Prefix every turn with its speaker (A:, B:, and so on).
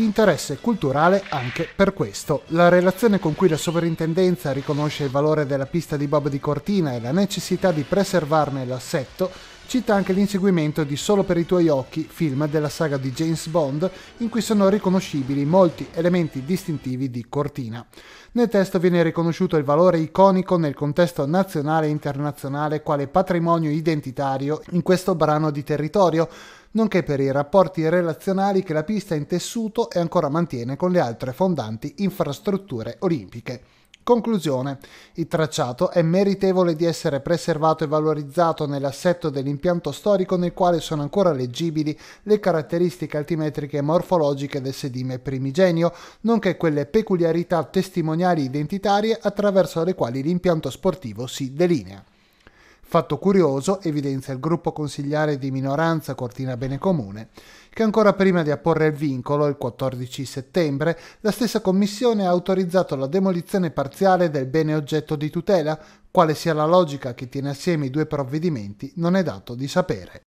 A: di interesse culturale anche per questo. La relazione con cui la sovrintendenza riconosce il valore della pista di Bob di Cortina e la necessità di preservarne l'assetto Cita anche l'inseguimento di Solo per i tuoi occhi, film della saga di James Bond, in cui sono riconoscibili molti elementi distintivi di Cortina. Nel testo viene riconosciuto il valore iconico nel contesto nazionale e internazionale quale patrimonio identitario in questo brano di territorio, nonché per i rapporti relazionali che la pista ha intessuto e ancora mantiene con le altre fondanti infrastrutture olimpiche. Conclusione. Il tracciato è meritevole di essere preservato e valorizzato nell'assetto dell'impianto storico nel quale sono ancora leggibili le caratteristiche altimetriche e morfologiche del sedime primigenio, nonché quelle peculiarità testimoniali identitarie attraverso le quali l'impianto sportivo si delinea. Fatto curioso evidenzia il gruppo consigliare di minoranza Cortina Bene Comune, che ancora prima di apporre il vincolo, il 14 settembre, la stessa commissione ha autorizzato la demolizione parziale del bene oggetto di tutela, quale sia la logica che tiene assieme i due provvedimenti non è dato di sapere.